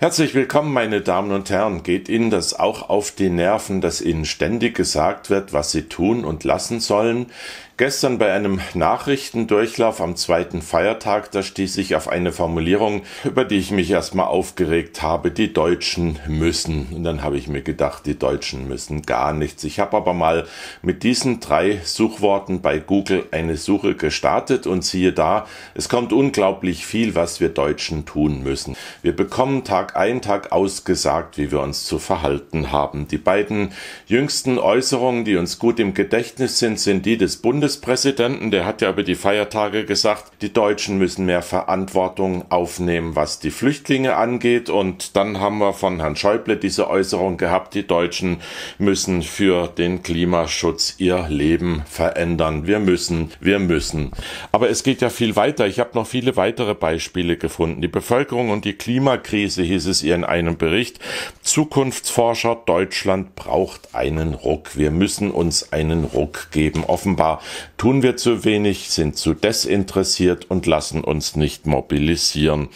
Herzlich willkommen, meine Damen und Herren. Geht Ihnen das auch auf die Nerven, dass Ihnen ständig gesagt wird, was Sie tun und lassen sollen? Gestern bei einem Nachrichtendurchlauf am zweiten Feiertag, da stieß ich auf eine Formulierung, über die ich mich erstmal aufgeregt habe, die Deutschen müssen. Und dann habe ich mir gedacht, die Deutschen müssen gar nichts. Ich habe aber mal mit diesen drei Suchworten bei Google eine Suche gestartet und siehe da, es kommt unglaublich viel, was wir Deutschen tun müssen. Wir bekommen Tag ein, Tag ausgesagt, wie wir uns zu verhalten haben. Die beiden jüngsten Äußerungen, die uns gut im Gedächtnis sind, sind die des Bundes Bundespräsidenten, der hat ja über die Feiertage gesagt, die Deutschen müssen mehr Verantwortung aufnehmen, was die Flüchtlinge angeht. Und dann haben wir von Herrn Schäuble diese Äußerung gehabt, die Deutschen müssen für den Klimaschutz ihr Leben verändern. Wir müssen, wir müssen. Aber es geht ja viel weiter. Ich habe noch viele weitere Beispiele gefunden. Die Bevölkerung und die Klimakrise hieß es ihr in einem Bericht. Zukunftsforscher Deutschland braucht einen Ruck. Wir müssen uns einen Ruck geben. Offenbar Tun wir zu wenig, sind zu desinteressiert und lassen uns nicht mobilisieren.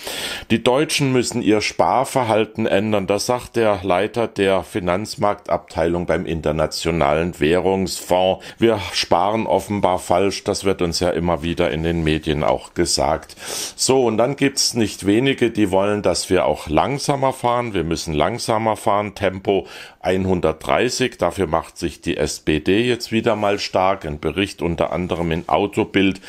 Die Deutschen müssen ihr Sparverhalten ändern. Das sagt der Leiter der Finanzmarktabteilung beim Internationalen Währungsfonds. Wir sparen offenbar falsch. Das wird uns ja immer wieder in den Medien auch gesagt. So, und dann gibt's nicht wenige, die wollen, dass wir auch langsamer fahren. Wir müssen langsamer fahren. Tempo 130. Dafür macht sich die SPD jetzt wieder mal stark. Ein Bericht unter anderem in Autobild.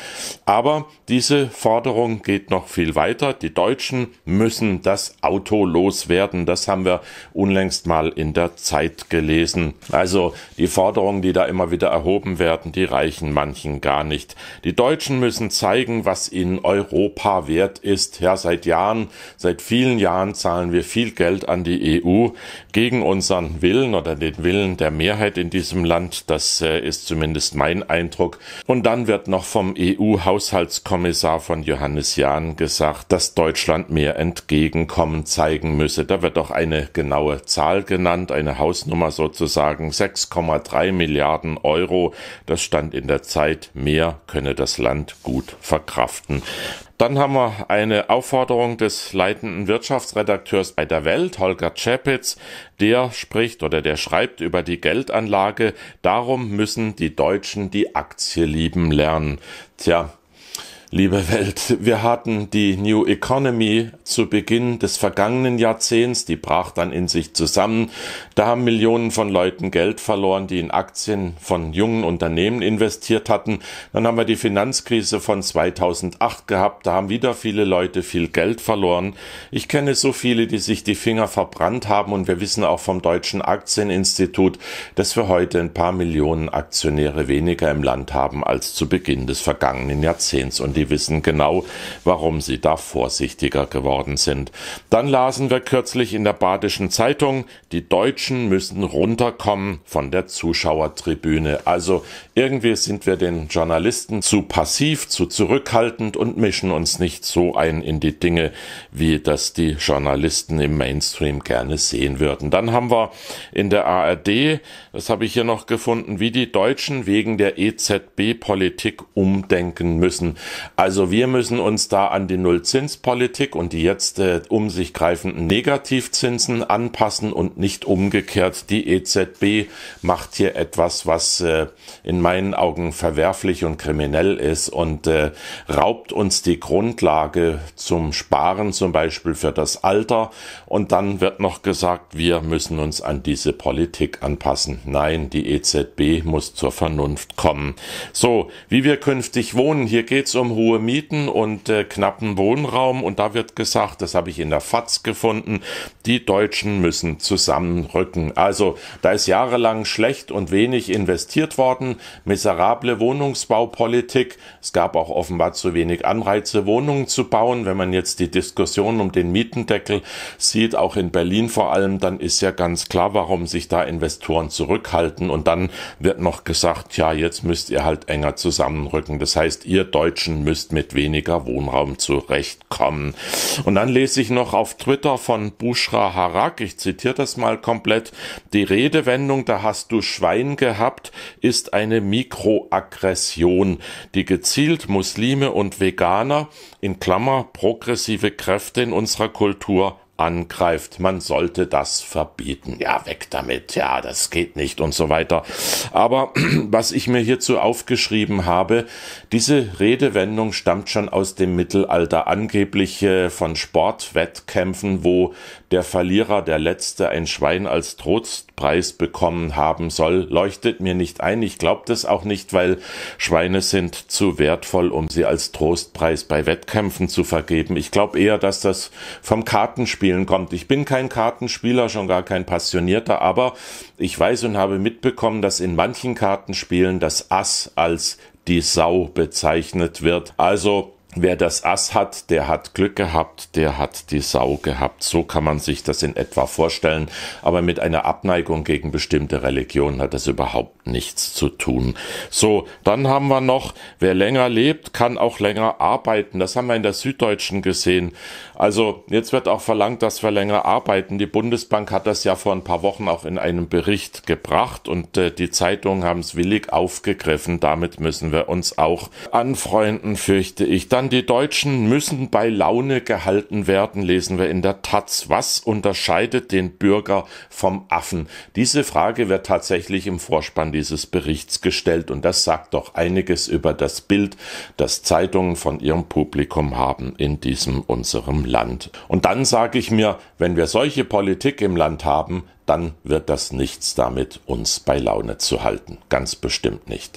Aber diese Forderung geht noch viel weiter. Die Deutschen müssen das Auto loswerden. Das haben wir unlängst mal in der Zeit gelesen. Also die Forderungen, die da immer wieder erhoben werden, die reichen manchen gar nicht. Die Deutschen müssen zeigen, was ihnen Europa wert ist. Ja, seit Jahren, seit vielen Jahren zahlen wir viel Geld an die EU gegen unseren Willen oder den Willen der Mehrheit in diesem Land. Das äh, ist zumindest mein Eindruck. Hamburg. Und dann wird noch vom EU-Haushaltskommissar von Johannes Jahn gesagt, dass Deutschland mehr Entgegenkommen zeigen müsse. Da wird auch eine genaue Zahl genannt, eine Hausnummer sozusagen 6,3 Milliarden Euro. Das stand in der Zeit, mehr könne das Land gut verkraften. Dann haben wir eine Aufforderung des leitenden Wirtschaftsredakteurs bei der Welt, Holger Czepitz. Der spricht oder der schreibt über die Geldanlage. Darum müssen die Deutschen die Aktie lieben lernen. Tja, Liebe Welt, wir hatten die New Economy zu Beginn des vergangenen Jahrzehnts, die brach dann in sich zusammen. Da haben Millionen von Leuten Geld verloren, die in Aktien von jungen Unternehmen investiert hatten. Dann haben wir die Finanzkrise von 2008 gehabt, da haben wieder viele Leute viel Geld verloren. Ich kenne so viele, die sich die Finger verbrannt haben und wir wissen auch vom Deutschen Aktieninstitut, dass wir heute ein paar Millionen Aktionäre weniger im Land haben als zu Beginn des vergangenen Jahrzehnts. Und die wissen genau, warum sie da vorsichtiger geworden sind. Dann lasen wir kürzlich in der Badischen Zeitung, die Deutschen müssen runterkommen von der Zuschauertribüne. Also irgendwie sind wir den Journalisten zu passiv, zu zurückhaltend und mischen uns nicht so ein in die Dinge, wie das die Journalisten im Mainstream gerne sehen würden. Dann haben wir in der ARD, das habe ich hier noch gefunden, wie die Deutschen wegen der EZB-Politik umdenken müssen. Also wir müssen uns da an die Nullzinspolitik und die jetzt äh, um sich greifenden Negativzinsen anpassen und nicht umgekehrt. Die EZB macht hier etwas, was äh, in meinen Augen verwerflich und kriminell ist und äh, raubt uns die Grundlage zum Sparen, zum Beispiel für das Alter. Und dann wird noch gesagt, wir müssen uns an diese Politik anpassen. Nein, die EZB muss zur Vernunft kommen. So, wie wir künftig wohnen, hier geht's um Ruhe hohe Mieten und äh, knappen Wohnraum. Und da wird gesagt, das habe ich in der FATS gefunden, die Deutschen müssen zusammenrücken. Also da ist jahrelang schlecht und wenig investiert worden, miserable Wohnungsbaupolitik. Es gab auch offenbar zu wenig Anreize, Wohnungen zu bauen. Wenn man jetzt die Diskussion um den Mietendeckel sieht, auch in Berlin vor allem, dann ist ja ganz klar, warum sich da Investoren zurückhalten. Und dann wird noch gesagt, ja, jetzt müsst ihr halt enger zusammenrücken. Das heißt, ihr Deutschen müsst müsst mit weniger Wohnraum zurechtkommen. Und dann lese ich noch auf Twitter von Bushra Harak, ich zitiere das mal komplett, die Redewendung, da hast du Schwein gehabt, ist eine Mikroaggression, die gezielt Muslime und Veganer in Klammer progressive Kräfte in unserer Kultur angreift. Man sollte das verbieten. Ja, weg damit. Ja, das geht nicht und so weiter. Aber was ich mir hierzu aufgeschrieben habe, diese Redewendung stammt schon aus dem Mittelalter, angeblich äh, von Sportwettkämpfen, wo der Verlierer, der Letzte, ein Schwein als Trost Preis bekommen haben soll, leuchtet mir nicht ein. Ich glaube das auch nicht, weil Schweine sind zu wertvoll, um sie als Trostpreis bei Wettkämpfen zu vergeben. Ich glaube eher, dass das vom Kartenspielen kommt. Ich bin kein Kartenspieler, schon gar kein Passionierter, aber ich weiß und habe mitbekommen, dass in manchen Kartenspielen das Ass als die Sau bezeichnet wird. Also wer das Ass hat, der hat Glück gehabt, der hat die Sau gehabt. So kann man sich das in etwa vorstellen. Aber mit einer Abneigung gegen bestimmte Religionen hat das überhaupt nichts zu tun. So, dann haben wir noch, wer länger lebt, kann auch länger arbeiten. Das haben wir in der Süddeutschen gesehen. Also jetzt wird auch verlangt, dass wir länger arbeiten. Die Bundesbank hat das ja vor ein paar Wochen auch in einem Bericht gebracht und äh, die Zeitungen haben es willig aufgegriffen. Damit müssen wir uns auch anfreunden, fürchte ich. Dann dann die Deutschen müssen bei Laune gehalten werden, lesen wir in der Taz. Was unterscheidet den Bürger vom Affen? Diese Frage wird tatsächlich im Vorspann dieses Berichts gestellt und das sagt doch einiges über das Bild, das Zeitungen von ihrem Publikum haben in diesem unserem Land. Und dann sage ich mir, wenn wir solche Politik im Land haben, dann wird das nichts damit, uns bei Laune zu halten. Ganz bestimmt nicht.